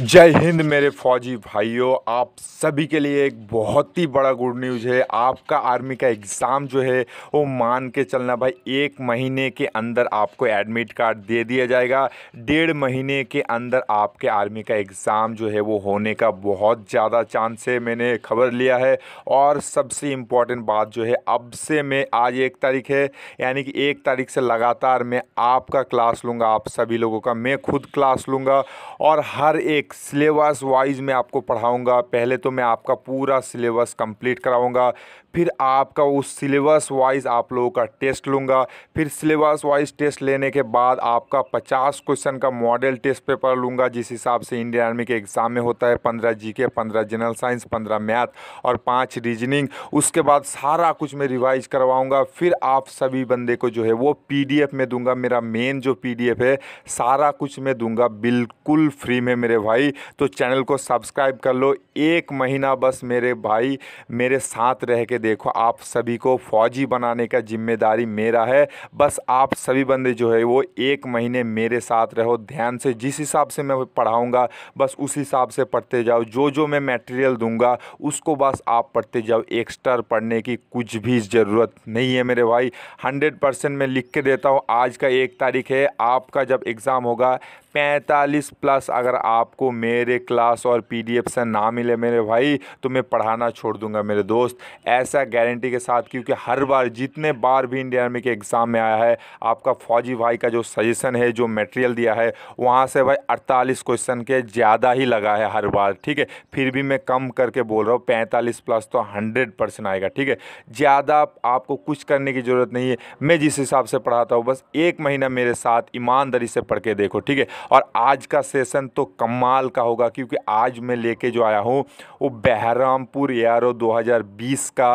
जय हिंद मेरे फौजी भाइयों आप सभी के लिए एक बहुत ही बड़ा गुड न्यूज़ है आपका आर्मी का एग्ज़ाम जो है वो मान के चलना भाई एक महीने के अंदर आपको एडमिट कार्ड दे दिया जाएगा डेढ़ महीने के अंदर आपके आर्मी का एग्ज़ाम जो है वो होने का बहुत ज़्यादा चांस है मैंने खबर लिया है और सबसे इम्पॉर्टेंट बात जो है अब से मैं आज एक तारीख है यानी कि एक तारीख से लगातार मैं आपका क्लास लूँगा आप सभी लोगों का मैं खुद क्लास लूँगा और हर एक एक सिलेबस वाइज मैं आपको पढ़ाऊंगा पहले तो मैं आपका पूरा सिलेबस कंप्लीट कराऊंगा फिर आपका उस सिलेबस वाइज आप लोगों का टेस्ट लूँगा फिर सिलेबस वाइज टेस्ट लेने के बाद आपका 50 क्वेश्चन का मॉडल टेस्ट पेपर लूँगा जिस हिसाब से इंडियन आर्मी के एग्ज़ाम में होता है 15 जीके 15 जनरल साइंस 15 मैथ और पांच रीजनिंग उसके बाद सारा कुछ मैं रिवाइज करवाऊँगा फिर आप सभी बंदे को जो है वो पी में दूँगा मेरा मेन जो पी है सारा कुछ मैं दूँगा बिल्कुल फ्री में मेरे भाई भाई तो चैनल को सब्सक्राइब कर लो एक महीना बस मेरे भाई मेरे साथ रह के देखो आप सभी को फौजी बनाने का जिम्मेदारी मेरा है बस आप सभी बंदे जो है वो एक महीने मेरे साथ रहो ध्यान से जिस हिसाब से मैं पढ़ाऊँगा बस उस हिसाब से पढ़ते जाओ जो जो मैं मेटेरियल दूंगा उसको बस आप पढ़ते जाओ एक्स्ट्रा पढ़ने की कुछ भी ज़रूरत नहीं है मेरे भाई हंड्रेड परसेंट मैं लिख के देता हूँ आज का एक तारीख है आपका जब एग्ज़ाम होगा पैंतालीस प्लस अगर आपको मेरे क्लास और पीडीएफ से ना मिले मेरे भाई तो मैं पढ़ाना छोड़ दूंगा मेरे दोस्त ऐसा गारंटी के साथ क्योंकि हर बार जितने बार भी इंडियन आर्मी के एग्ज़ाम में आया है आपका फौजी भाई का जो सजेशन है जो मटेरियल दिया है वहाँ से भाई अड़तालीस क्वेश्चन के ज़्यादा ही लगा है हर बार ठीक है फिर भी मैं कम करके बोल रहा हूँ पैंतालीस प्लस तो हंड्रेड परसेंट आएगा ठीक है ज़्यादा आपको कुछ करने की ज़रूरत नहीं है मैं जिस हिसाब से पढ़ाता हूँ बस एक महीना मेरे साथ ईमानदारी से पढ़ के देखो ठीक है और आज का सेशन तो कमाल का होगा क्योंकि आज मैं लेके जो आया हूँ वो बहरामपुर ए आर 2020 का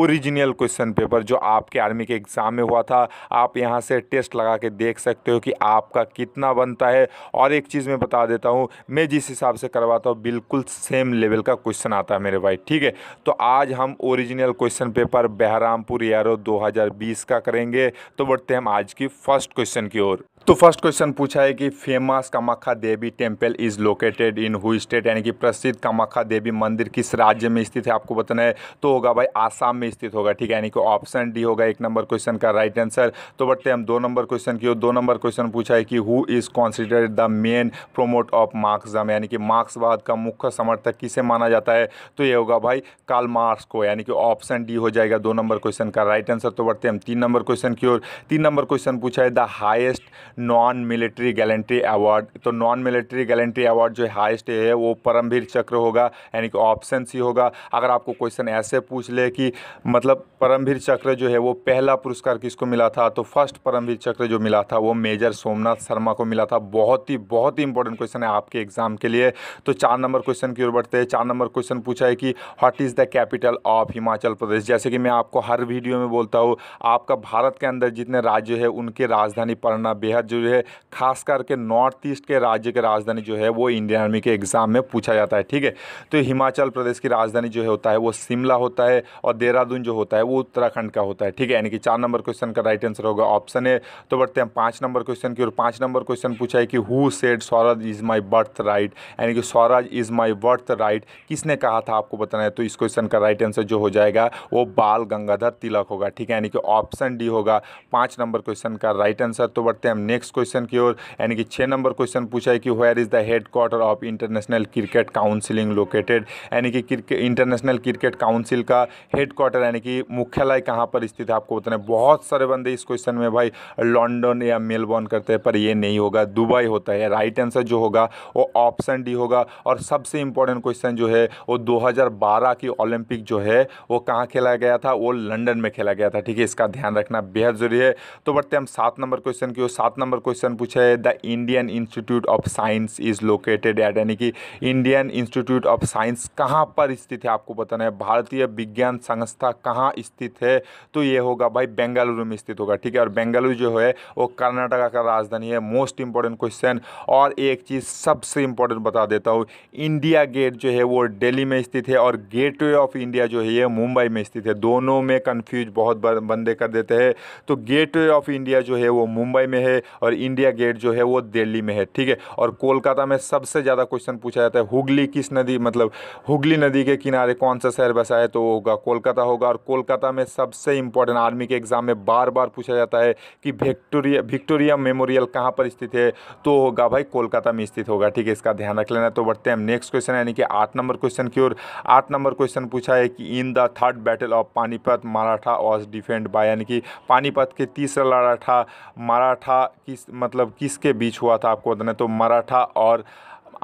ओरिजिनल क्वेश्चन पेपर जो आपके आर्मी के एग्ज़ाम में हुआ था आप यहाँ से टेस्ट लगा के देख सकते हो कि आपका कितना बनता है और एक चीज़ मैं बता देता हूँ मैं जिस हिसाब से करवाता हूँ बिल्कुल सेम लेवल का क्वेश्चन आता है मेरे भाई ठीक है तो आज हम original question paper Berhampur ARO 2020 का करेंगे तो बढ़ते हम आज की फर्स्ट क्वेश्चन की ओर तो फर्स्ट क्वेश्चन पूछा है कि famous Kamakhya Devi temple is located in which state यानी कि प्रसिद्ध कामाख्या देवी मंदिर किस राज्य में स्थित है आपको बताना है तो होगा भाई आसाम में स्थित होगा ठीक है यानी कि ऑप्शन डी होगा एक नंबर क्वेश्चन का राइट आंसर तो बढ़ते हम दो नंबर क्वेश्चन की ओर दो नंबर क्वेश्चन पूछा है कि who is considered the main promote of Marxism यानी कि मार्क्सवाद का मुख्य समर्थक किसे माना जाता है तो ये होगा भाई काल मार्क्स को यानी कि ऑप्शन डी हो जाएगा दो नंबर क्वेश्चन का राइट आंसर तो बढ़ते हम तीन नंबर क्वेश्चन की ओर तीन नंबर क्वेश्चन पूछा है the highest non military gallantry award तो नॉन मिलिट्री गैलेंट्री अवार्ड जो हाइस्ट है वो परमवीर चक्र होगा यानी कि ऑप्शन सी होगा अगर आपको क्वेश्चन ऐसे पूछ ले कि मतलब परमवीर चक्र जो है वो पहला पुरस्कार किसको मिला था तो फर्स्ट परमवीर चक्र जो मिला था वो मेजर सोमनाथ शर्मा को मिला था बहुत ही बहुत ही इंपॉर्टेंट क्वेश्चन है आपके एग्जाम के लिए तो चार नंबर क्वेश्चन की ओर बढ़ते हैं चार नंबर क्वेश्चन पूछा है कि what is the capital of Himachal Pradesh जैसे कि मैं आपको हर वीडियो में बोलता हूँ आपका भारत के अंदर जितने राज्य है उनकी राजधानी पढ़ना बेहद जो है खास करके नॉर्थ ईस्ट के राज्य के राजधानी जो है वो इंडियन आर्मी के एग्ज़ाम में पूछा जाता है ठीक है तो हिमाचल प्रदेश की राजधानी जो है होता है वो शिमला होता है और देहरादून जो होता है वो उत्तराखंड का होता है ठीक है यानी कि चार नंबर क्वेश्चन का राइट आंसर होगा ऑप्शन है तो बढ़ते हैं पाँच नंबर क्वेश्चन की और पाँच नंबर क्वेश्चन पूछा है कि who said swaraj is my birth right यानी कि swaraj is my birth right किसने कहा था आपको बताना है तो इस क्वेश्चन का राइट आंसर जो हो जाएगा वो बाल गंगाधर तिलक होगा ठीक है यानी कि ऑप्शन डी होगा पाँच नंबर क्वेश्चन का राइट आंसर तो बढ़ते हैं हम नेक्स्ट क्वेश्चन की ओर यानी कि छः नंबर क्वेश्चन पूछा है कि where is the headquarter of international cricket counselling located यानी कि इंटरनेशनल क्रिकेट काउंसिल का हेड क्वार्टर यानी कि मुख्यालय कहाँ पर स्थित है आपको बताने बहुत सारे बंदे इस क्वेश्चन में भाई लंडन या मेलबॉर्न करते हैं पर ये नहीं होगा दुबई होता है राइट आंसर जो होगा वो ऑप्शन डी होगा और सबसे इंपॉर्टेंट क्वेश्चन जो है वो 2012 की ओलंपिक जो है वो कहाँ खेला गया था वो लंडन में खेला गया था ठीक है इसका ध्यान रखना बेहद जरूरी है तो बढ़ते हम सात नंबर क्वेश्चन की ओर सात नंबर क्वेश्चन पूछा है the Indian institute of science is located at यानी कि इंडियन इंस्टीट्यूट ऑफ साइंस कहाँ पर स्थित है आपको बताना है भारतीय विज्ञान संस्था कहाँ स्थित है तो ये होगा भाई बेंगलुरु में स्थित होगा ठीक है और बेंगलुरु जो है वो कर्नाटका का राजधानी है मोस्ट इंपॉर्टेंट क्वेश्चन और एक चीज़ सबसे इंपॉर्टेंट बता देता हूँ इंडिया गेट जो है वो दिल्ली में स्थित है और गेटवे ऑफ इंडिया जो है ये मुंबई में स्थित है दोनों में कन्फ्यूज बहुत बंदे कर देते हैं तो गेटवे ऑफ इंडिया जो है वो मुंबई में है और इंडिया गेट जो है वो दिल्ली में है ठीक है और कोलकाता में सबसे ज़्यादा क्वेश्चन पूछा जाता है हुगली किस नदी मतलब हुगली नदी के किनारे कौन सा शहर बसा है तो वो होगा कोलकाता होगा और कोलकाता में सबसे इंपॉर्टेंट आर्मी के एग्ज़ाम में बार बार पूछा जाता है कि विक्टोरिया विक्टोरिया मेमोरियल कहाँ पर स्थित है तो होगा भाई कोलकाता में स्थित होगा ठीक है इसका ध्यान रख लेना तो बढ़ते हैं नेक्स्ट क्वेश्चन यानी कि आठ नंबर क्वेश्चन की ओर आठ नंबर क्वेश्चन पूछा है कि in the third battle of Panipat Maratha was defend by यानी कि पानीपत के तीसरा था मराठा किस मतलब किसके बीच हुआ था आपको बताना तो मराठा और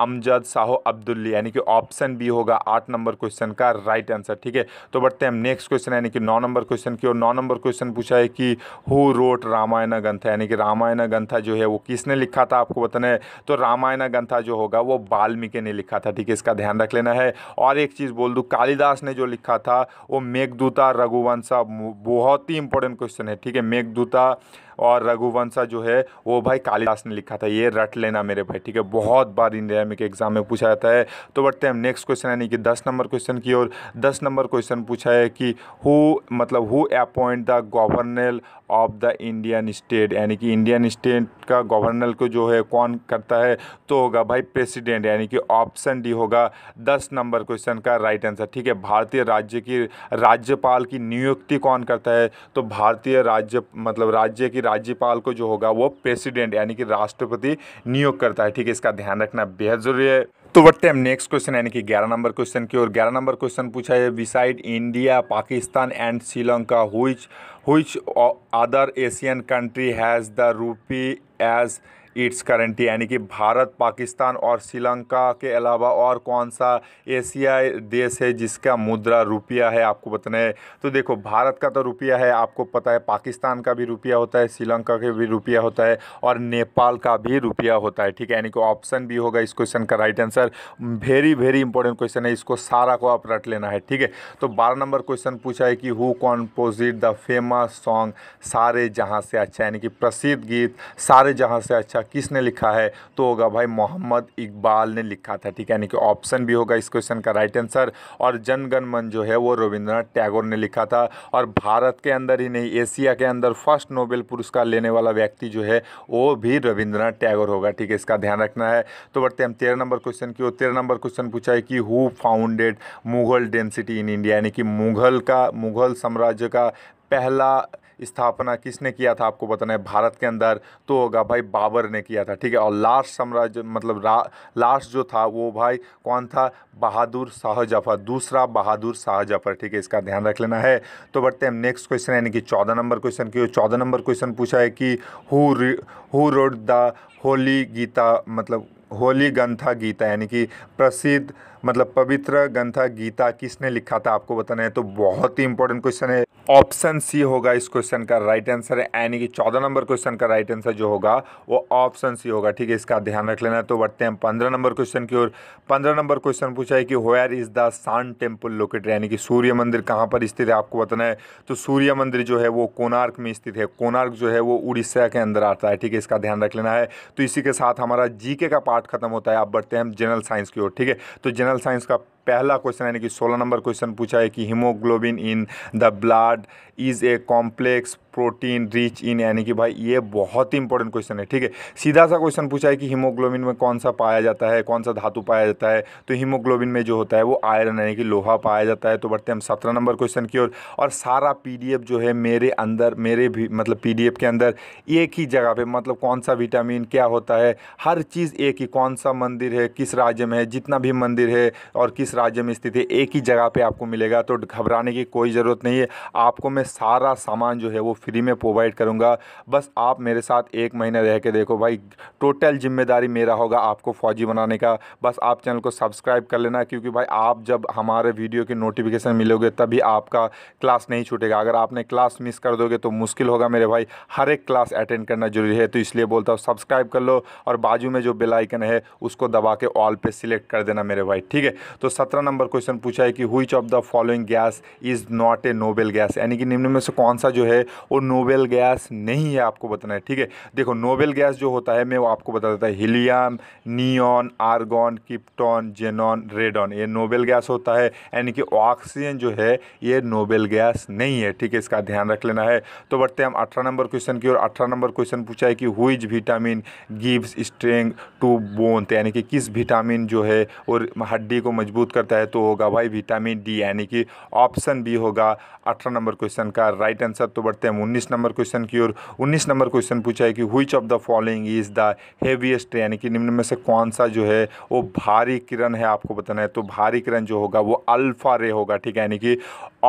अमजद साहो अब्दुल्ली यानी कि ऑप्शन बी होगा आठ नंबर क्वेश्चन का राइट आंसर ठीक है तो बढ़ते हैं हम नेक्स्ट क्वेश्चन यानी कि नौ नंबर क्वेश्चन की और नौ नंबर क्वेश्चन पूछा है कि हु रोट रामायण गंथा यानी कि रामायण गंथा जो है वो किसने लिखा था आपको बताना है तो रामायण गंथा जो होगा वो वाल्मीकि ने लिखा था ठीक है इसका ध्यान रख लेना है और एक चीज़ बोल दूँ कालिदास ने जो लिखा था वो मेघदूता रघुवंशा बहुत ही इंपॉर्टेंट क्वेश्चन है ठीक है मेघदूता और रघुवंशा जो है वो भाई कालिदास ने लिखा था ये रट लेना मेरे भाई ठीक है बहुत बार इंडिया में के एग्जाम में पूछा जाता है तो बढ़ते हैं हम नेक्स्ट क्वेश्चन यानी कि दस नंबर क्वेश्चन की ओर दस नंबर क्वेश्चन पूछा है कि हु मतलब who appoint the governor of the Indian state यानी कि इंडियन स्टेट का गवर्नर को जो है कौन करता है तो होगा भाई प्रेसिडेंट यानी कि ऑप्शन डी होगा दस नंबर क्वेश्चन का राइट आंसर ठीक है भारतीय राज्य की राज्यपाल की नियुक्ति कौन करता है तो भारतीय राज्य मतलब राज्य की राज्यपाल को जो होगा वो प्रेसिडेंट यानी कि राष्ट्रपति नियोग करता है ठीक है इसका ध्यान रखना बेहद ज़रूरी है तो बढ़ते हैं नेक्स्ट क्वेश्चन यानी कि ग्यारह नंबर क्वेश्चन की और ग्यारह नंबर क्वेश्चन पूछा है beside India Pakistan and Sri Lanka which which other Asian country has the rupee as its currency यानी कि भारत पाकिस्तान और श्रीलंका के अलावा और कौन सा एशियाई देश है जिसका मुद्रा रुपया है आपको बताना है तो देखो भारत का तो रुपया है आपको पता है पाकिस्तान का भी रुपया होता है श्रीलंका का भी रुपया होता है और नेपाल का भी रुपया होता है ठीक है यानी कि ऑप्शन भी होगा इस क्वेश्चन का right answer very very important question है इसको सारा को आप रट लेना है ठीक है तो बारह नंबर क्वेश्चन पूछा है कि who composite the famous song सारे जहाँ से अच्छा यानी कि प्रसिद्ध गीत सारे जहाँ से अच्छा किसने लिखा है तो होगा भाई मोहम्मद इकबाल ने लिखा था ठीक है यानी कि ऑप्शन भी होगा इस क्वेश्चन का राइट आंसर और जनगण मन जो है वो रविंद्रनाथ टैगोर ने लिखा था और भारत के अंदर ही नहीं एशिया के अंदर फर्स्ट नोबेल पुरस्कार लेने वाला व्यक्ति जो है वो भी रविंद्रनाथ टैगोर होगा ठीक है इसका ध्यान रखना है तो बढ़ते हम तेरह नंबर क्वेश्चन की ओर तेरह नंबर क्वेश्चन पूछा है कि who founded Mughal dynasty in India यानी कि मुगल का मुगल साम्राज्य का पहला स्थापना किसने किया था आपको बताना है भारत के अंदर तो होगा भाई बाबर ने किया था ठीक है और लास्ट साम्राज्य मतलब लास्ट जो था वो भाई कौन था बहादुर शाह जफर दूसरा बहादुर शाह जफर ठीक है इसका ध्यान रख लेना है तो बढ़ते हैं नेक्स्ट क्वेश्चन यानी कि चौदह नंबर क्वेश्चन की चौदह नंबर क्वेश्चन पूछा है कि who wrote the holy Gita मतलब होली गंथा गीता यानी कि प्रसिद्ध मतलब पवित्र ग्रंथा गीता किसने लिखा था आपको बताना है तो बहुत ही इंपॉर्टेंट क्वेश्चन है ऑप्शन सी होगा इस क्वेश्चन का राइट आंसर है यानी कि चौदह नंबर क्वेश्चन का राइट आंसर जो होगा वो ऑप्शन सी होगा ठीक है इसका ध्यान रख लेना तो बढ़ते हैं पंद्रह नंबर क्वेश्चन की ओर पंद्रह नंबर क्वेश्चन पूछा है कि where is the sun temple located यानी कि सूर्य मंदिर कहाँ पर स्थित है आपको बताना है तो सूर्य मंदिर जो है वो कोनार्क में स्थित है कोणार्क जो है वो उड़ीसा के अंदर आता है ठीक है इसका ध्यान रख लेना है तो इसी के साथ हमारा जीके का पार्ट खत्म होता है आप बढ़ते हैं जनरल साइंस की ओर ठीक है तो जनरल जनरल साइंस का पहला क्वेश्चन यानी कि सोलह नंबर क्वेश्चन पूछा है कि haemoglobin in the blood is a complex protein rich in यानी कि भाई ये बहुत ही इंपॉर्टेंट क्वेश्चन है ठीक है सीधा सा क्वेश्चन पूछा है कि हीमोग्लोबिन में कौन सा पाया जाता है कौन सा धातु पाया जाता है तो हीमोग्लोबिन में जो होता है वो आयरन यानी कि लोहा पाया जाता है तो बढ़ते हम सत्रह नंबर क्वेश्चन की ओर और, और सारा पी जो है मेरे अंदर मेरे भी मतलब पी के अंदर एक ही जगह पर मतलब कौन सा विटामिन क्या होता है हर चीज़ एक ही कौन सा मंदिर है किस राज्य में है जितना भी मंदिर है और किस राज्य में स्थित है एक ही जगह पे आपको मिलेगा तो घबराने की कोई ज़रूरत नहीं है आपको मैं सारा सामान जो है वो फ्री में प्रोवाइड करूँगा बस आप मेरे साथ एक महीने रह के देखो भाई टोटल जिम्मेदारी मेरा होगा आपको फ़ौजी बनाने का बस आप चैनल को सब्सक्राइब कर लेना क्योंकि भाई आप जब हमारे वीडियो की नोटिफिकेशन मिलोगे तभी आपका क्लास नहीं छूटेगा अगर आपने क्लास मिस कर दोगे तो मुश्किल होगा मेरे भाई हर एक क्लास अटेंड करना जरूरी है तो इसलिए बोलता हूँ सब्सक्राइब कर लो और बाजू में जो बेल आइकन है उसको दबा के ऑल पे सिलेक्ट कर देना मेरे भाई ठीक है तो सत्रह नंबर क्वेश्चन पूछा है कि which of the following gas is not a noble gas यानी कि निम्न में से कौन सा जो है वो नोबेल गैस नहीं है आपको बताना है ठीक है देखो नोबेल गैस जो होता है मैं वो आपको बता देता है helium neon argon krypton xenon radon ये नोबेल गैस होता है यानी कि ऑक्सीजन जो है ये नोबेल गैस नहीं है ठीक है इसका ध्यान रख लेना है तो बढ़ते हैं हम अठारह नंबर क्वेश्चन की और अठारह नंबर क्वेश्चन पूछा है कि which vitamin gives strength to bone यानी कि किस विटामिन जो है और हड्डी को मजबूत प्रस्तुत करता है तो होगा वाई विटामिन डी यानी कि ऑप्शन बी होगा अठारह नंबर क्वेश्चन का राइट आंसर तो बढ़ते हैं उन्नीस नंबर क्वेश्चन की ओर उन्नीस नंबर क्वेश्चन पूछा है कि which of the following is the heaviest यानी कि निम्न में से कौन सा जो है वो भारी किरण है आपको बताना है तो भारी किरण जो होगा वो अल्फा रे होगा ठीक है यानी कि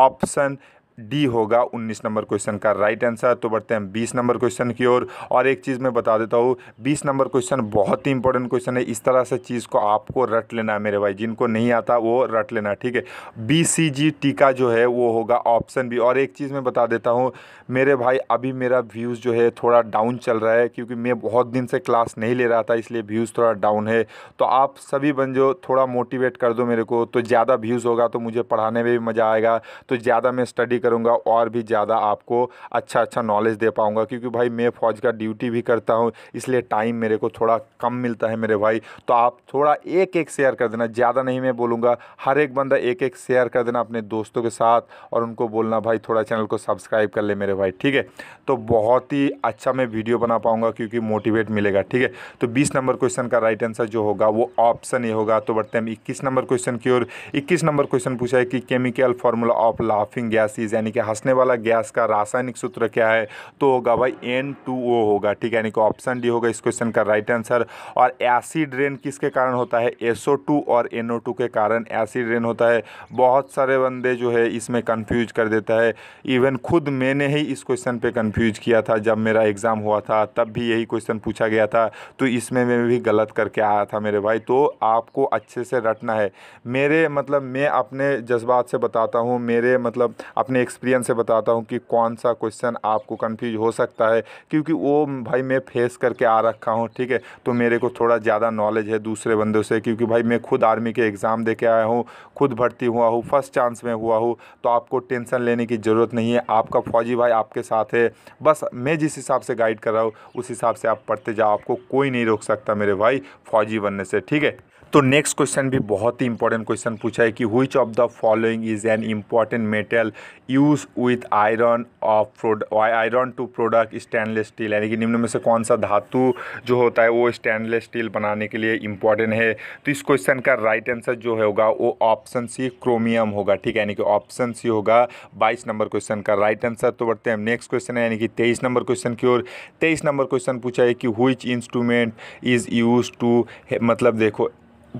ऑप्शन डी होगा 19 नंबर क्वेश्चन का राइट आंसर तो बढ़ते हैं 20 नंबर क्वेश्चन की ओर और, और एक चीज़ मैं बता देता हूँ 20 नंबर क्वेश्चन बहुत ही इंपॉर्टेंट क्वेश्चन है इस तरह से चीज़ को आपको रट लेना है मेरे भाई जिनको नहीं आता वो रट लेना ठीक है बी सी जी टीका जो है वो होगा ऑप्शन बी और एक चीज़ मैं बता देता हूँ मेरे भाई अभी मेरा व्यूज़ जो है थोड़ा डाउन चल रहा है क्योंकि मैं बहुत दिन से क्लास नहीं ले रहा था इसलिए व्यूज़ थोड़ा डाउन है तो आप सभी बन जो थोड़ा मोटिवेट कर दो मेरे को तो ज़्यादा व्यूज़ होगा तो मुझे पढ़ाने में भी मज़ा आएगा तो ज़्यादा मैं स्टडी करूँगा और भी ज़्यादा आपको अच्छा अच्छा नॉलेज दे पाऊँगा क्योंकि भाई मैं फ़ौज का ड्यूटी भी करता हूँ इसलिए टाइम मेरे को थोड़ा कम मिलता है मेरे भाई तो आप थोड़ा एक एक शेयर कर देना ज़्यादा नहीं मैं बोलूँगा हर एक बंदा एक एक शेयर कर देना अपने दोस्तों के साथ और उनको बोलना भाई थोड़ा चैनल को सब्सक्राइब कर ले मेरे भाई ठीक है तो बहुत ही अच्छा मैं वीडियो बना पाऊँगा क्योंकि मोटिवेट मिलेगा ठीक है तो बीस नंबर क्वेश्चन का राइट आंसर जो होगा वो ऑप्शन ये होगा तो बढ़ते हम इक्कीस नंबर क्वेश्चन की ओर इक्कीस नंबर क्वेश्चन पूछा है कि chemical formula of laughing gas is यानी कि हंसने वाला गैस का रासायनिक सूत्र क्या है तो होगा भाई एन होगा ठीक है यानी कि ऑप्शन डी होगा इस क्वेश्चन का राइट आंसर और एसिड रेन किसके कारण होता है एसओ और एनओ के कारण एसिड रेन होता है बहुत सारे बंदे जो है इसमें कन्फ्यूज कर देता है इवन खुद मैंने ही इस क्वेश्चन पर कन्फ्यूज किया था जब मेरा एग्ज़ाम हुआ था तब भी यही क्वेश्चन पूछा गया था तो इसमें मैं भी गलत करके आया था मेरे भाई तो आपको अच्छे से रटना है मेरे मतलब मैं अपने जज्बात से बताता हूँ मेरे मतलब अपने एक्सपीरियंस से बताता हूँ कि कौन सा क्वेश्चन आपको कन्फ्यूज हो सकता है क्योंकि वो भाई मैं फेस करके आ रखा हूँ ठीक है तो मेरे को थोड़ा ज़्यादा नॉलेज है दूसरे बंदों से क्योंकि भाई मैं खुद आर्मी के एग्ज़ाम दे के आया हूँ खुद भर्ती हुआ हूँ फर्स्ट चांस में हुआ हूँ तो आपको टेंशन लेने की ज़रूरत नहीं है आपका फौजी भाई आपके साथ है बस मैं जिस हिसाब से गाइड कर रहा हूँ उस हिसाब से आप पढ़ते जाओ आपको कोई नहीं रोक सकता मेरे भाई फ़ौजी बनने से ठीक है तो नेक्स्ट क्वेश्चन भी बहुत ही इंपॉर्टेंट क्वेश्चन पूछा है कि which of the following is an important metal use with iron of iron to product stainless steel यानी कि निम्न में से कौन सा धातु जो होता है वो स्टेनलेस स्टील बनाने के लिए इंपॉर्टेंट है तो इस क्वेश्चन का राइट आंसर जो होगा वो ऑप्शन सी क्रोमियम होगा ठीक है यानी कि ऑप्शन सी होगा बाईस नंबर क्वेश्चन का राइट आंसर तो बढ़ते हैं नेक्स्ट क्वेश्चन है यानी कि तेईस नंबर क्वेश्चन की ओर तेईस नंबर क्वेश्चन पूछा है कि हुई इंस्ट्रूमेंट इज़ यूज टू मतलब देखो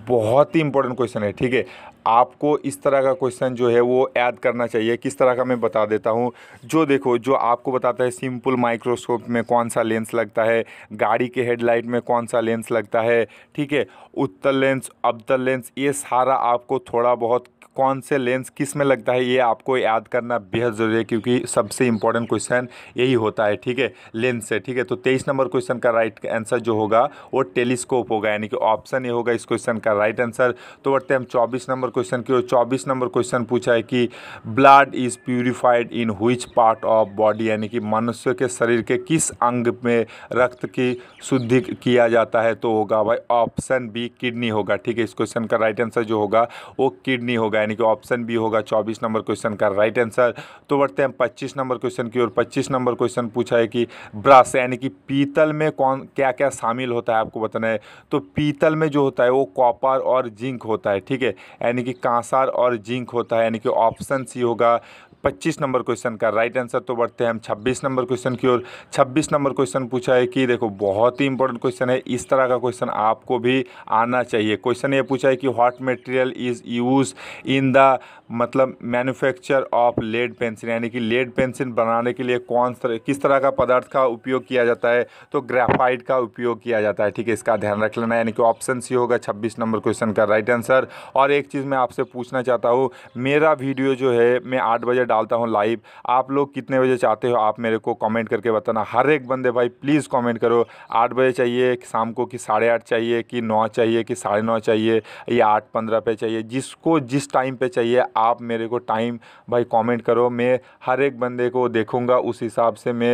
बहुत ही इंपॉर्टेंट क्वेश्चन है ठीक है आपको इस तरह का क्वेश्चन जो है वो ऐड करना चाहिए किस तरह का मैं बता देता हूँ जो देखो जो आपको बताता है सिंपल माइक्रोस्कोप में कौन सा लेंस लगता है गाड़ी के हेडलाइट में कौन सा लेंस लगता है ठीक है उत्तर लेंस अबतर लेंस ये सारा आपको थोड़ा बहुत कौन से लेंस किस में लगता है ये आपको याद करना बेहद ज़रूरी है क्योंकि सबसे इंपॉर्टेंट क्वेश्चन यही होता है ठीक है लेंस से ठीक है तो तेईस नंबर क्वेश्चन का राइट आंसर जो होगा वो टेलीस्कोप होगा यानी कि ऑप्शन ये होगा इस क्वेश्चन का राइट आंसर तो बढ़ते हम चौबीस नंबर क्वेश्चन की ओर चौबीस नंबर क्वेश्चन पूछा है कि blood is purified in which part of body यानी कि मनुष्य के शरीर के किस अंग में रक्त की शुद्धि किया जाता है तो होगा भाई ऑप्शन बी किडनी होगा ठीक है इस क्वेश्चन का राइट आंसर जो होगा वो किडनी होगा यानी कि ऑप्शन बी होगा चौबीस नंबर क्वेश्चन का राइट आंसर तो बढ़ते हैं पच्चीस नंबर क्वेश्चन की ओर पच्चीस नंबर क्वेश्चन पूछा है कि ब्रश यानी कि पीतल में कौन क्या क्या शामिल होता है आपको बताना है तो पीतल में जो होता है वो कॉपर और जिंक होता है ठीक है यानी यानी कि कांसार और जिंक होता है यानी कि ऑप्शन सी होगा पच्चीस नंबर क्वेश्चन का राइट आंसर तो बढ़ते हैं हम छब्बीस नंबर क्वेश्चन की ओर छब्बीस नंबर क्वेश्चन पूछा है कि देखो बहुत ही इंपॉर्टेंट क्वेश्चन है इस तरह का क्वेश्चन आपको भी आना चाहिए क्वेश्चन ये पूछा है कि what material is use in the मतलब मैन्युफैक्चर ऑफ लेड पेंसिल यानी कि लेड पेंसिल बनाने के लिए कौन सा किस तरह का पदार्थ का उपयोग किया जाता है तो ग्रेफाइट का उपयोग किया जाता है ठीक है इसका ध्यान रख लेना यानी कि ऑप्शन सी होगा छब्बीस नंबर क्वेश्चन का राइट आंसर और एक चीज़ मैं आपसे पूछना चाहता हूँ मेरा वीडियो जो है मैं आठ बजे डालता हूँ लाइव आप लोग कितने बजे चाहते हो आप मेरे को कमेंट करके बताना हर एक बंदे भाई प्लीज़ कमेंट करो आठ बजे चाहिए शाम को कि साढ़े आठ चाहिए कि नौ चाहिए कि साढ़े नौ चाहिए या आठ पंद्रह पे चाहिए जिसको जिस टाइम पे चाहिए आप मेरे को टाइम भाई कमेंट करो मैं हर एक बंदे को देखूंगा उस हिसाब से मैं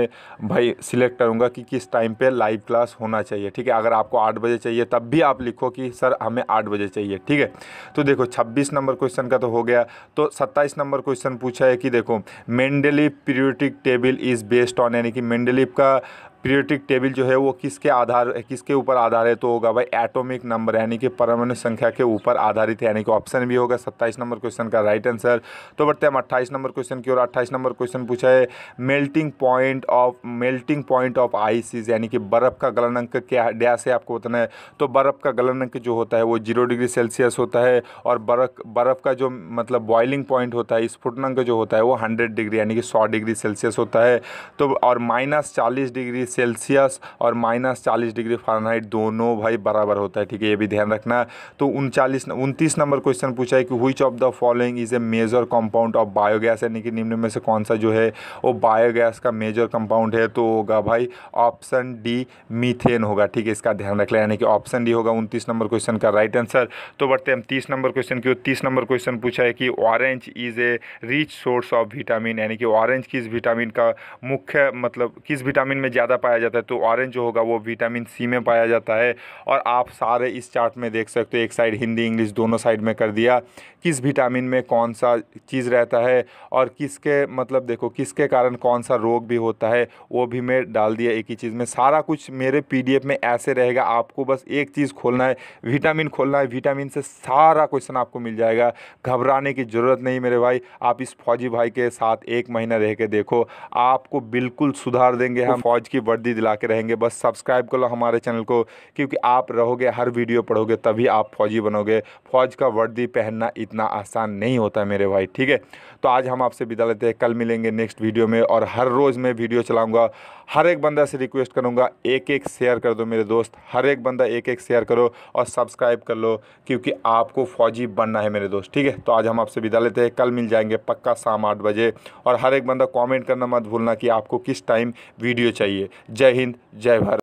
भाई सिलेक्ट करूंगा कि किस टाइम पर लाइव क्लास होना चाहिए ठीक है अगर आपको आठ बजे चाहिए तब भी आप लिखो कि सर हमें आठ बजे चाहिए ठीक है तो देखो छब्बीस नंबर क्वेश्चन का तो हो गया तो सत्ताईस नंबर क्वेश्चन पूछा है कि देखो Mendeleev periodic table is based on यानी कि मेंडलीफ का पीरियोटिक टेबल जो है वो किसके आधार किसके ऊपर आधारित तो होगा भाई एटॉमिक नंबर यानी कि परमाणु संख्या के ऊपर आधारित यानी कि ऑप्शन भी होगा सत्ताईस नंबर क्वेश्चन का राइट आंसर तो बढ़ते हम अट्ठाईस नंबर क्वेश्चन की ओर अट्ठाईस नंबर क्वेश्चन पूछा है melting point of melting point of ices यानी कि बर्फ़ का गलन अंक क्या डे से आपको बताना है तो बर्फ़ का गलन अंक जो होता है वो जीरो डिग्री सेल्सियस होता है और बर्फ बर्फ़ का जो मतलब बॉइलिंग पॉइंट होता है स्फुटनंक जो होता है वो हंड्रेड डिग्री यानी कि सौ डिग्री सेल्सियस होता है तो और माइनस चालीस डिग्री सेल्सियस और माइनस चालीस डिग्री फारेनहाइट दोनों भाई बराबर होता है ठीक है ये भी ध्यान रखना तो उनचालीस उनतीस नंबर क्वेश्चन पूछा है कि which of the following is a major compound of biogas यानी कि निम्न में से कौन सा जो है वो बायोगैस का मेजर कंपाउंड है तो होगा भाई ऑप्शन डी मीथेन होगा ठीक है इसका ध्यान रख लें यानी कि ऑप्शन डी होगा उनतीस नंबर क्वेश्चन का राइट आंसर तो बढ़ते हम तीस नंबर क्वेश्चन की तीस नंबर क्वेश्चन पूछा है कि orange is a rich source of vitamin यानी कि ऑरेंज किस विटामिन का मुख्य मतलब किस विटामिन में ज़्यादा ज़्यादा पाया जाता है तो ऑरेंज जो होगा वो विटामिन सी में पाया जाता है और आप सारे इस चार्ट में देख सकते हो एक साइड हिंदी इंग्लिश दोनों साइड में कर दिया किस विटामिन में कौन सा चीज़ रहता है और किसके मतलब देखो किसके कारण कौन सा रोग भी होता है वो भी मैं डाल दिया एक ही चीज़ में सारा कुछ मेरे पी में ऐसे रहेगा आपको बस एक चीज़ खोलना है विटामिन खोलना है विटामिन से सारा क्वेश्चन आपको मिल जाएगा घबराने की ज़रूरत नहीं मेरे भाई आप इस फौजी भाई के साथ एक महीना रह के देखो आपको बिल्कुल सुधार देंगे हम फौज की वर्दी दिला के रहेंगे बस सब्सक्राइब कर लो हमारे चैनल को क्योंकि आप रहोगे हर वीडियो पढ़ोगे तभी आप फौजी बनोगे फौज का वर्दी पहनना इतना आसान नहीं होता मेरे भाई ठीक है तो आज हम आपसे विदा लेते हैं कल मिलेंगे नेक्स्ट वीडियो में और हर रोज़ मैं वीडियो चलाऊँगा हर एक बंदा से रिक्वेस्ट करूँगा एक एक शेयर कर दो मेरे दोस्त हर एक बंदा एक एक शेयर करो और सब्सक्राइब कर लो क्योंकि आपको फौजी बनना है मेरे दोस्त ठीक है तो आज हम आपसे विदा लेते हैं कल मिल जाएंगे पक्का शाम आठ बजे और हर एक बंदा कमेंट करना मत भूलना कि आपको किस टाइम वीडियो चाहिए जय हिंद जय भारत